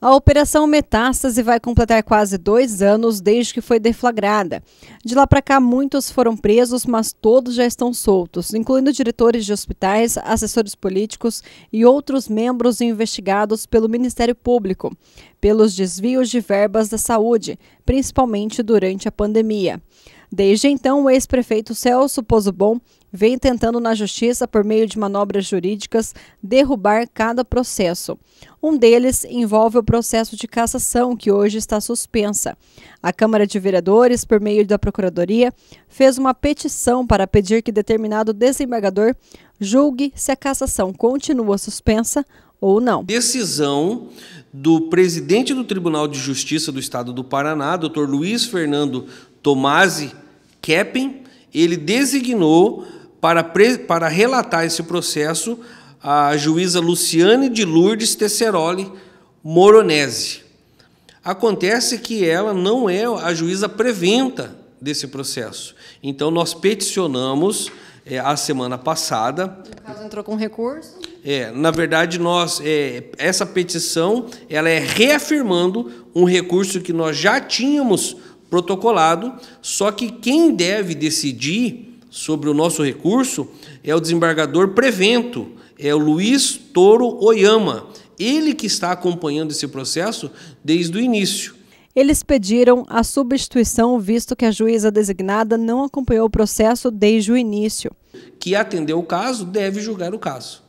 A Operação Metástase vai completar quase dois anos desde que foi deflagrada. De lá para cá, muitos foram presos, mas todos já estão soltos, incluindo diretores de hospitais, assessores políticos e outros membros investigados pelo Ministério Público pelos desvios de verbas da saúde, principalmente durante a pandemia. Desde então, o ex-prefeito Celso Bom vem tentando na justiça, por meio de manobras jurídicas, derrubar cada processo. Um deles envolve o processo de cassação, que hoje está suspensa. A Câmara de Vereadores, por meio da Procuradoria, fez uma petição para pedir que determinado desembargador julgue se a cassação continua suspensa ou não. Decisão do presidente do Tribunal de Justiça do Estado do Paraná, doutor Luiz Fernando Tomasi Keppen, ele designou para, para relatar esse processo a juíza Luciane de Lourdes Tesseroli Moronese. Acontece que ela não é a juíza preventa desse processo. Então, nós peticionamos é, a semana passada. O caso, entrou com recurso? É, na verdade, nós é, essa petição ela é reafirmando um recurso que nós já tínhamos protocolado, só que quem deve decidir sobre o nosso recurso é o desembargador prevento, é o Luiz Toro Oyama, ele que está acompanhando esse processo desde o início. Eles pediram a substituição, visto que a juíza designada não acompanhou o processo desde o início. Que atendeu o caso deve julgar o caso.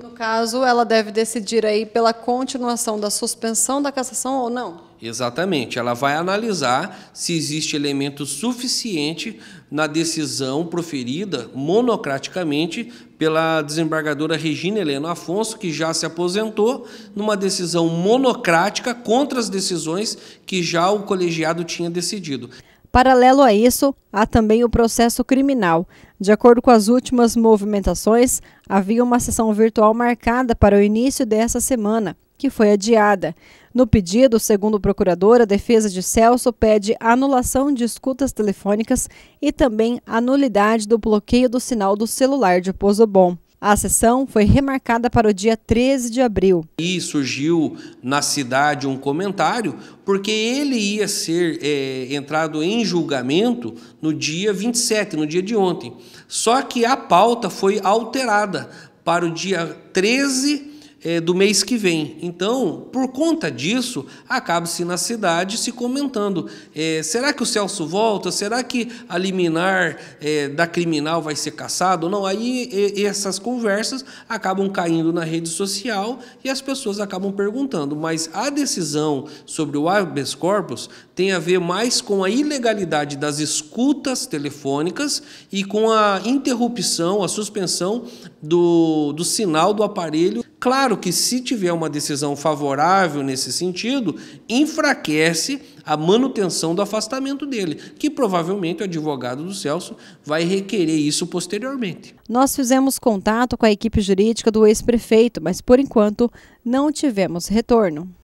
No caso, ela deve decidir aí pela continuação da suspensão da cassação ou não? Exatamente, ela vai analisar se existe elemento suficiente na decisão proferida monocraticamente pela desembargadora Regina Helena Afonso, que já se aposentou, numa decisão monocrática contra as decisões que já o colegiado tinha decidido. Paralelo a isso, há também o processo criminal. De acordo com as últimas movimentações, havia uma sessão virtual marcada para o início dessa semana, que foi adiada. No pedido, segundo o procurador, a defesa de Celso pede anulação de escutas telefônicas e também a nulidade do bloqueio do sinal do celular de Pozobon. A sessão foi remarcada para o dia 13 de abril. E surgiu na cidade um comentário, porque ele ia ser é, entrado em julgamento no dia 27, no dia de ontem. Só que a pauta foi alterada para o dia 13 é, do mês que vem. Então, por conta disso, acaba-se na cidade se comentando: é, será que o Celso volta? Será que a liminar é, da criminal vai ser caçado? Não, aí e, essas conversas acabam caindo na rede social e as pessoas acabam perguntando. Mas a decisão sobre o habeas corpus tem a ver mais com a ilegalidade das escutas telefônicas e com a interrupção, a suspensão do, do sinal do aparelho Claro que, se tiver uma decisão favorável nesse sentido, enfraquece a manutenção do afastamento dele, que provavelmente o advogado do Celso vai requerer isso posteriormente. Nós fizemos contato com a equipe jurídica do ex-prefeito, mas por enquanto não tivemos retorno.